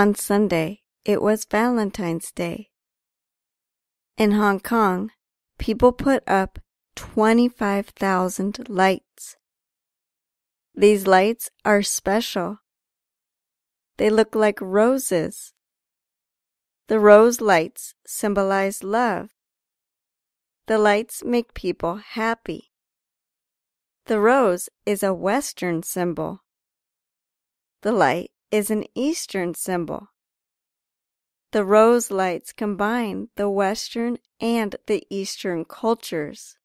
On Sunday, it was Valentine's Day. In Hong Kong, people put up 25,000 lights. These lights are special. They look like roses. The rose lights symbolize love. The lights make people happy. The rose is a Western symbol. The light is an Eastern symbol. The rose lights combine the Western and the Eastern cultures.